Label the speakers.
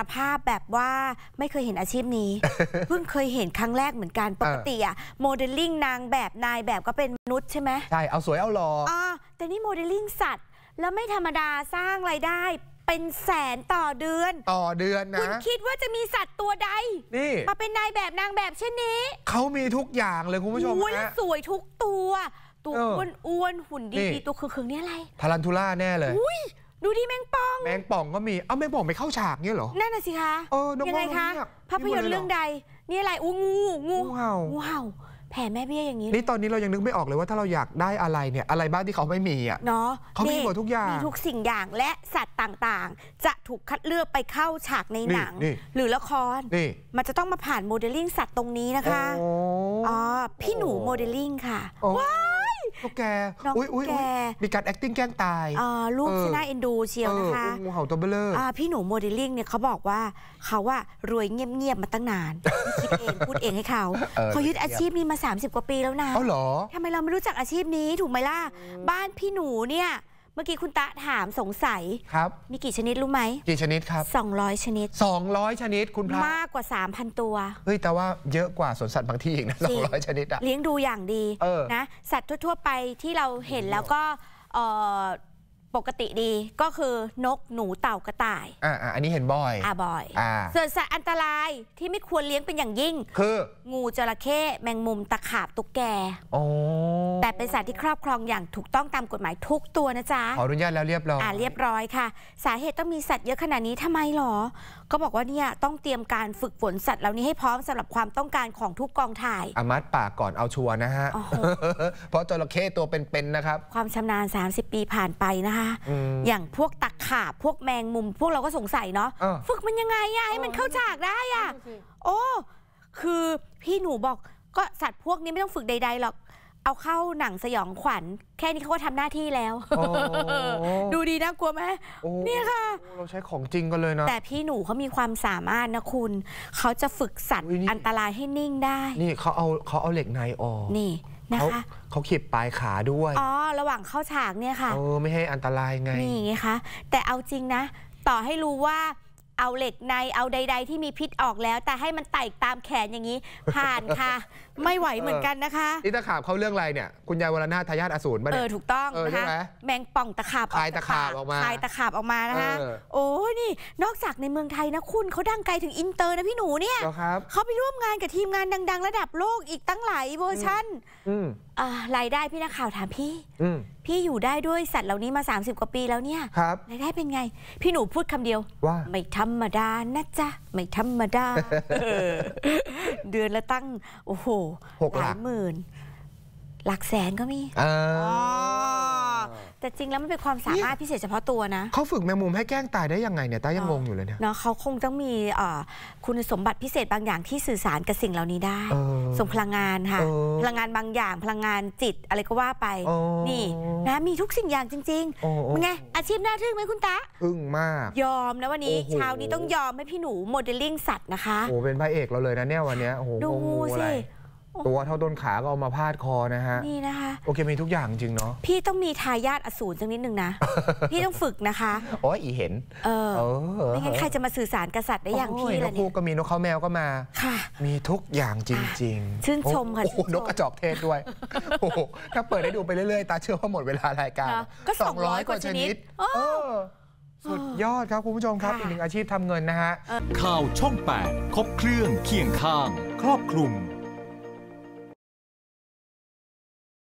Speaker 1: สภาพแบบว่าไม่เคยเห็นอาชีพนี้เพิ่งเคยเห็นครั้งแรกเหมือนกันปกติอะโมเดลลิ่งนางแบบนายแบบก็เป็นมนุษย์ใช่ไหมใช่เอาสวยเอาหล่ออ่าแต่นี่โมเดลลิ่งสัตว์ แล้วไม่ธรรมดาสร้างไรายได้ เป็นแสนต่อเดือน ต่อเดือนนะคุณคิดว่าจะมีสัตว์ตัวใดนี่มาเป็นนายแบบนางแบบเช่นนี้
Speaker 2: เขามีทุกอย่างเลยคุณผู้ชมนะส
Speaker 1: วยทุกตัว ตัวอ้วนอ้วนหุ่นดีตัวคือคือนี่อะไร
Speaker 2: ทารันทูล่าแน่เลย
Speaker 1: ดูดิแมงป่อง
Speaker 2: แมงป่องก็มีเอาแมงป่องไปเข้าฉากเนี่ยเหรอ
Speaker 1: นั่นน่ะสิคะเออยังไงคะภาพยนตร์เรื่องใดนี่อะไรอู้งูงูเห่างูเห่าแผ่แม่เบี้ยอย่างนี้นี่
Speaker 2: ตอนนี้เรายังนึกไม่ออกเลยว่าถ้าเราอยากได้อะไรเนี่ยอะไรบ้างที่เขาไม่มีอ่ะเน
Speaker 1: าะเขามีหมดทุกอย่างมีทุกสิ่งอย่างและสัตว์ต่าง ๆ จะถูกคัดเลือกไปเข้าฉากในหนังหรือละครนี่มันจะต้องมาผ่านโมเดลลิ่งสัตว์ตรงนี้นะคะอ๋อพี่หนูโมเดลลิ่งค่ะว้ากกแกน้องแก มีการ acting แกล้
Speaker 2: งตายลูกที่น่าเอ็นดูเชียวนะคะงูเห่าตัวเบลอ
Speaker 1: พี่หนูโมเดลลิ่งเนี่ยเขาบอกว่าเขาว่า รวยเงียบ ๆ มาตั้งนานคิดเอง พูดเองให้เขาเขายึดอาชีพนี้มา 30 กว่าปีแล้วนะเเอออหรทำไมเราไม่รู้จักอาชีพนี้ถูกไหมล่ะ บ้านพี่หนูเนี่ยเมื่อกี้คุณตะถามสงสัยครับ มีกี่ชนิดรู้ไหม กี่ชนิดครับ 200 ชนิด
Speaker 2: 200 ชนิดคุณพระม
Speaker 1: ากกว่า3,000ตัว
Speaker 2: เฮ้ย แต่ว่าเยอะกว่าสวนสัตว์บางที่อีกนะ200ชนิดอะเลี
Speaker 1: ้ยงดูอย่างดี นะสัตว์ทั่วๆไปที่เราเห็นแล้วก็ปกติดีก็คือนกหนูเต่ากระต่าย
Speaker 2: อ่าอันนี้เห็นบ่อย อ่าบ่อยอ่าส่ว
Speaker 1: นสัตว์อันตรายที่ไม่ควรเลี้ยงเป็นอย่างยิ่ง คือ งูจระเข้แมงมุมตะขาบตุ๊กแกโอ้แต่เป็นสัตว์ที่ครอบครองอย่างถูกต้องตามกฎหมายทุกตัวนะจ๊ะขออนุญาตแล้วเรียบร้อยอ่าเรียบร้อยค่ะสาเหตุต้องมีสัตว์เยอะขนาดนี้ทำไมหรอ ก็บอกว่าเนี่ยต้องเตรียมการฝึกฝนสัตว์ เหล่านี้ให้พร้อมสำหรับความต้องการของทุกกองถ่าย
Speaker 2: อามัดปากก่อนเอาชัวนะฮะเพราะจระเข้ตัวเป็นๆนะครับ
Speaker 1: ความชำนาญ 30 ปีผ่านไปนะคะอย่างพวกตะขาบพวกแมงมุม พวกเราก็สงสัยเนาะฝึกมันยังไงอะให้มันเข้าฉากได้อะโอ้คือพี่หนูบอกก็สัตว์พวกนี้ไม่ต้องฝึกใดๆหรอกเอาเข้าหนังสยองขวัญ แค่นี้เขาก็ทำหน้าที่แล้วดูดีน่ากลัวไหมเนี่ยค่ะ เราใช้ของจริงกันเลยนะแต่พี่หนูเขามีความสามารถนะคุณเขาจะฝึกสัตว์อันตรายให้นิ่งได้
Speaker 2: นี่เขาเอาเขาเอาเหล็กในออกนี่นะคะเขาขีดปลายขาด้วย อ๋
Speaker 1: อ ระหว่างเข้าฉากเนี่ยค่ะ เออ ไม่ให้อันตรายไง นี่ไงคะ แต่เอาจริงนะ ต่อให้รู้ว่าเอาเหล็กในเอาใดๆที่มีพิษออกแล้ว แต่ให้มันไต่ตามแขนอย่างนี้ ผ่านค่ะ ไม่ไหวเหมือนกันนะคะนี่ตะขาบเข้าเรื่องอะไรเนี่ยคุณยายวรนาทายาทอสูรบ้านเออถูกต้องนะคะแมงป่องตะขาบคายตะขาบออกมาคายตะขาบออกมานะคะโอ้นี่นอกจากในเมืองไทยนะคุณเขาดังไกลถึงอินเตอร์นะพี่หนูเนี่ยเขาไปร่วมงานกับทีมงานดัง ๆ ระดับโลกอีกตั้งหลายเวอร์ชั่นรายได้พี่นักข่าวถามพี่พี่อยู่ได้ด้วยสัตว์เหล่านี้มา 30 กว่าปีแล้วเนี่ยครับรายได้เป็นไง พี่หนูพูดคำเดียว ว่า ไม่ธรรมดานะจ๊ะ ไม่ธรรมดา เดือนละตั้ง โอ้โหหลายหมื่น หลักแสนก็มีอ๋อแต่จริงแล้วมันเป็นความสามารถพิเศษ เฉพาะตัวนะเขาฝึกแมงมุมให้แกล้งตายได้ยังไงเนี่ยตายังงงอยู่เลยเนี่ยเนาะเขาคงต้องมีคุณสมบัติพิเศษบางอย่างที่สื่อสารกับสิ่งเหล่านี้ได้ส่งพลังงานค่ะ พลังงานบางอย่างพลังงานจิตอะไรก็ว่าไปนี่นะมีทุกสิ่งอย่างจริงๆมึงไงอาชีพน่าทึ่งไหมคุณตาอึ้งมาก ยอมนะวันนี้เช้านี้ต้องยอมให้พี่หนูโมเดลลิ่งสัตว์นะคะโอ้
Speaker 2: เป็นพระเอกเราเลยนะเนี่ยวันนี้โอ้โหดูสิตัวเท่าต้นขา ก็เอามาพาดคอนะฮะ นี่นะคะ โอเค มีทุกอย่างจริงเนาะ
Speaker 1: พี่ต้องมีทายาทอสูรสักนิดนึงนะ พี่ต้องฝึกนะคะ อ๋อ อีเห็น เอ
Speaker 2: อ ไม่งั้นใครจะ
Speaker 1: มาสื่อสารกษัตริย์ได้อย่างพี่ล่ะเนี่ยนกคู่
Speaker 2: ก็มี นกเขาแมวก็มา ค่ะ มีทุกอย่างจริง ๆ ชื่นชมค่ะโอ้นกกระจอกเทศด้วย โอ้ ถ้าเปิดได้ดูไปเรื่อย ๆ ตาเชื่อว่าหมดเวลารายการก็200 กว่าชนิดสุดยอดครับคุณผู้ชมครับอีกหนึ่งอาชีพทำเงินนะฮะ
Speaker 1: ข่าวช่อง8ครบเครื่องเคียงข้าง ครอบคลุม